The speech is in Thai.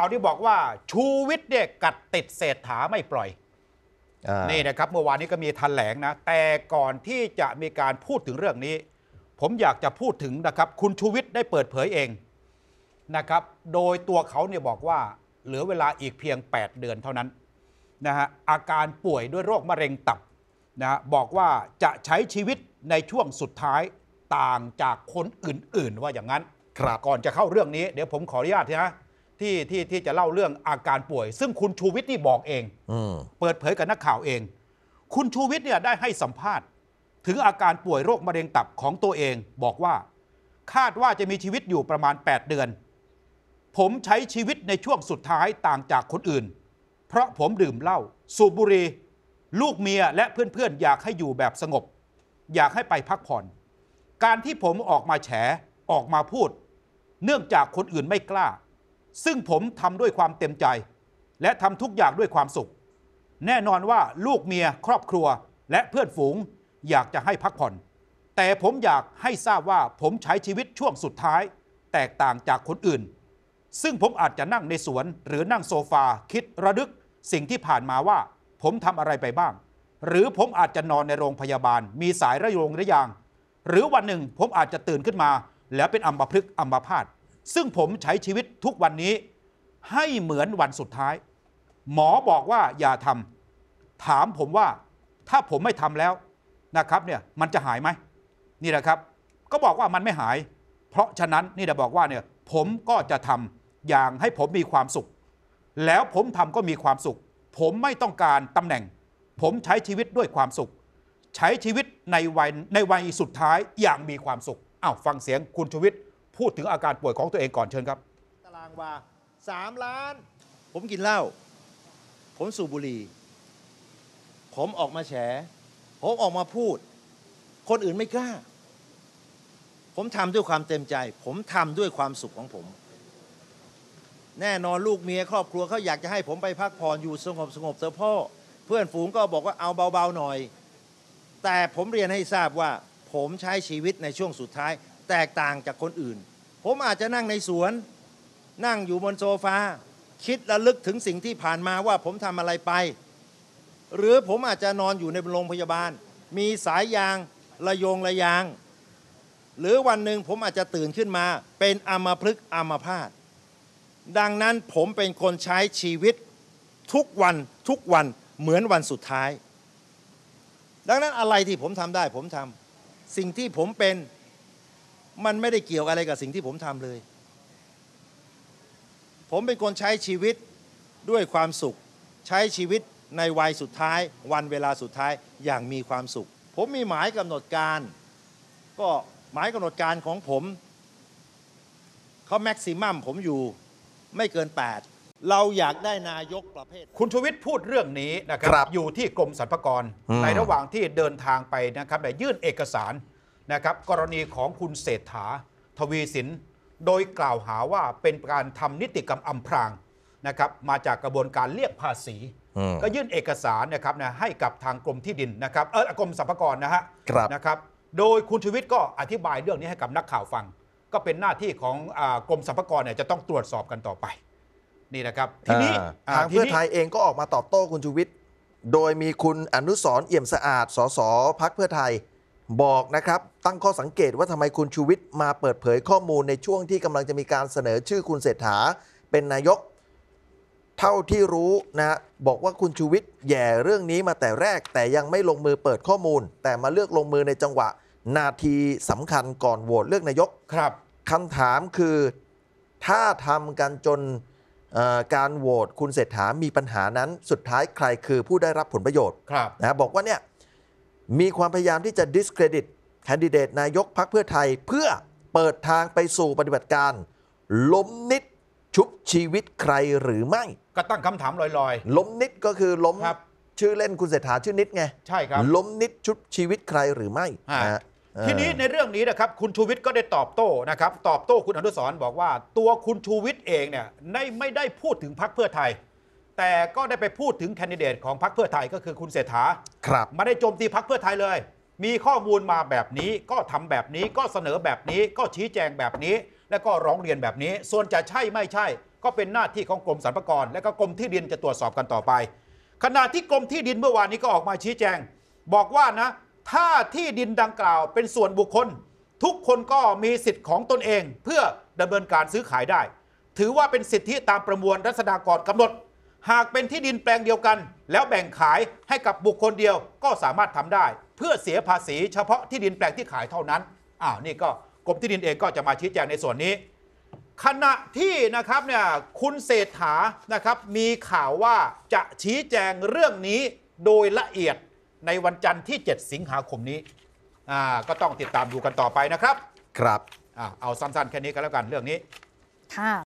ข่าวที่บอกว่าชูวิทย์เนี่ยกัดติดเศรษฐาไม่ปล่อยอนี่นะครับ เมื่อวานนี้ก็มีแถลงนะ แต่ก่อนที่จะมีการพูดถึงเรื่องนี้ ผมอยากจะพูดถึงนะครับ คุณชูวิทย์ได้เปิดเผยเองนะครับ โดยตัวเขาเนี่ยบอกว่า เหลือเวลาอีกเพียง 8 เดือนเท่านั้นนะฮะอาการป่วยด้วยโรคมะเร็งตับนะบอกว่าจะใช้ชีวิตในช่วงสุดท้ายต่างจากคนอื่น ๆ ว่าอย่างนั้นครับก่อนจะเข้าเรื่องนี้เดี๋ยวผมขออนุญาตนะที่ที่ที่จะเล่าเรื่องอาการป่วย ซึ่งคุณชูวิทย์นี่บอกเอง เปิดเผยกับนักข่าวเอง คุณชูวิทย์เนี่ยได้ให้สัมภาษณ์ ถึงอาการป่วยโรคมะเร็งตับของตัวเอง บอกว่า คาดว่าจะมีชีวิตอยู่ประมาณ 8 เดือน ผมใช้ชีวิตในช่วงสุดท้ายต่างจากคนอื่น เพราะผมดื่มเหล้า สูบบุหรี่ ลูกเมียและเพื่อนๆ อยากให้อยู่แบบสงบ อยากให้ไปพักผ่อน การที่ผมออกมาแฉออกมาพูด เนื่องจากคนอื่นไม่กล้าซึ่งผมทำด้วยความเต็มใจ และทำทุกอย่างด้วยความสุข แน่นอนว่าลูกเมียครอบครัว และเพื่อนฝูงอยากจะให้พักผ่อน แต่ผมอยากให้ทราบว่าผมใช้ชีวิตช่วงสุดท้าย แตกต่างจากคนอื่น ซึ่งผมอาจจะนั่งในสวนหรือนั่งโซฟาคิดระลึก สิ่งที่ผ่านมาว่าผมทำอะไรไปบ้าง หรือผมอาจจะนอนในโรงพยาบาล มีสายระยงระยาง หรือวันหนึ่งผมอาจจะตื่นขึ้นมา แล้วเป็นอัมพฤกษ์อัมพาตซึ่งผมใช้ชีวิตทุกวันนี้ให้เหมือนวันสุดท้าย หมอบอกว่าอย่าทำถามผมว่าถ้าผมไม่ทำแล้วนะครับเนี่ยมันจะหายไหมนี่แหละครับก็บอกว่ามันไม่หาย เพราะฉะนั้นนี่แหละบอกว่าเนี่ยผมก็จะทำอย่างให้ผมมีความสุข แล้วผมทำก็มีความสุข ผมไม่ต้องการตำแหน่ง ผมใช้ชีวิตด้วยความสุข ใช้ชีวิตในวัยในวัยสุดท้ายอย่างมีความสุขอ้าวฟังเสียงคุณชูวิทย์พูดถึงอาการป่วยของตัวเองก่อนเชิญครับ ตารางวาสามล้าน ผมกินเหล้าผมสูบบุหรี่ผมออกมาแฉ ผมออกมาพูด คนอื่นไม่กล้า ผมทำด้วยความเต็มใจ ผมทำด้วยความสุขของผม แน่นอนลูกเมียครอบครัวเขาอยากจะให้ผมไปพักผ่อนอยู่สงบสงบเสอพ่อเพื่อนฝูงก็บอกว่าเอาเบา ๆ หน่อย แต่ผมเรียนให้ทราบว่า ผมใช้ชีวิตในช่วงสุดท้ายแตกต่างจากคนอื่น ผมอาจจะนั่งในสวน นั่งอยู่บนโซฟาคิดระลึกถึงสิ่งที่ผ่านมาว่าผมทำอะไรไป หรือผมอาจจะนอนอยู่ในโรงพยาบาล มีสายยาง ระยงระยาง หรือวันหนึ่งผมอาจจะตื่นขึ้นมาเป็นอมพลึกอมพาตดังนั้นผมเป็นคนใช้ชีวิต ทุกวันทุกวันเหมือนวันสุดท้าย ดังนั้นอะไรที่ผมทำได้ผมทำสิ่งที่ผมเป็นมันไม่ได้เกี่ยวอะไรกับสิ่งที่ผมทำเลย ผมเป็นคนใช้ชีวิตด้วยความสุข ใช้ชีวิตในวัยสุดท้าย วันเวลาสุดท้ายอย่างมีความสุข ผมมีหมายกำหนดการ ก็หมายกำหนดการของผมเขาแม็กซิมัมผมอยู่ไม่เกิน 8 เราอยากได้นายกประเภท คุณชูวิทย์พูดเรื่องนี้นะครับรบอยู่ที่กรมสรรพากรในระหว่างที่เดินทางไปนะครับแต่ยื่นเอกสารนะครับกรณีของคุณเศรษฐาทวีสินโดยกล่าวหาว่าเป็นการทำนิติกรรมอำพรางนะครับมาจากกระบวนการเรียกภาษี ก็ยื่นเอกสารนะครับนะให้กับทางกรมที่ดินนะครับเออกรมสรรพากรนะฮะนะครับโดยคุณชูวิทย์ก็อธิบายเรื่องนี้ให้กับนักข่าวฟัง ก็เป็นหน้าที่ของอกรมสรรพากรเนี่ยจะต้องตรวจสอบกันต่อไปนี่นะครับทีนี้ทางเพื่อไทยเองก็ออกมาตอบโต้คุณชูวิทย์โดยมีคุณอนุสรเอี่ยมสะอาดสสพักเพื่อไทยบอกนะครับ ตั้งข้อสังเกตว่าทำไมคุณชูวิทย์มาเปิดเผยข้อมูลในช่วงที่กำลังจะมีการเสนอชื่อคุณเศรษฐาเป็นนายก เท่าที่รู้นะบอกว่าคุณชูวิทย์แย่เรื่องนี้มาแต่แรก แต่ยังไม่ลงมือเปิดข้อมูล แต่มาเลือกลงมือในจังหวะ นาทีสำคัญก่อนโหวตเลือกนายกครับคำถามคือถ้าทำกันจนการโหวตคุณเศรษฐามีปัญหานั้น สุดท้ายใครคือผู้ได้รับผลประโยชน์นะบอกว่าเนี่ยมีความพยายามที่จะ discredit แคนดิเดตนายกพักเพื่อไทย เพื่อเปิดทางไปสู่ปฏิบัติการ ล้มนิดชุบชีวิตใครหรือไม่ ก็ตั้งคำถามลอยล้มนิดก็คือล้มชื่อเล่นคุณเศรษฐา ชื่อนิดไงใช่ครับ ล้มนิดชุบชีวิตใครหรือไม่ฮะทีนี้ในเรื่องนี้นะครับ คุณชูวิทย์ก็ได้ตอบโต้นะครับ ตอบโต้คุณอนุสรบอกว่า ตัวคุณชูวิทย์เองเนี่ยไไม่ได้พูดถึงพรรคเพื่อไทยแต่ก็ได้ไปพูดถึงแคนดิเดตของพรรคเพื่อไทยก็คือคุณเศรษฐาครับไม่ได้โจมตีพรรคเพื่อไทยเลย มีข้อมูลมาแบบนี้ก็ทำแบบนี้ ก็เสนอแบบนี้ก็ชี้แจงแบบนี้และก็ร้องเรียนแบบนี้ ส่วนจะใช่ไม่ใช่ ก็เป็นหน้าที่ของกรมสรรพากรและก็กรมที่ดินจะตรวจสอบกันต่อไป ขณะที่กรมที่ดินเมื่อวานนี้ก็ออกมาชี้แจง บอกว่านะ ถ้าที่ดินดังกล่าวเป็นส่วนบุคคล ทุกคนก็มีสิทธิ์ของตนเองเพื่อดำเนินการซื้อขายได้ ถือว่าเป็นสิทธิตามประมวลรัษฎากรกำหนดหากเป็นที่ดินแปลงเดียวกัน แล้วแบ่งขายให้กับบุคคลเดียวก็สามารถทำได้เพื่อเสียภาษี เฉพาะที่ดินแปลงที่ขายเท่านั้นอ้าวนี่ก็กรมที่ดินเองก็จะมาชี้แจงในส่วนนี้ขณะที่นะครับเนี่ยคุณเศรษฐานะครับ มีข่าวว่าจะชี้แจงเรื่องนี้โดยละเอียดในวันจันทร์ที่ 7 สิงหาคมนี้อ่าก็ต้องติดตามดูกันต่อไปนะครับ ครับอ่าเอาสั้นๆแค่นี้ก็แล้วกันเรื่องนี้ค่ะ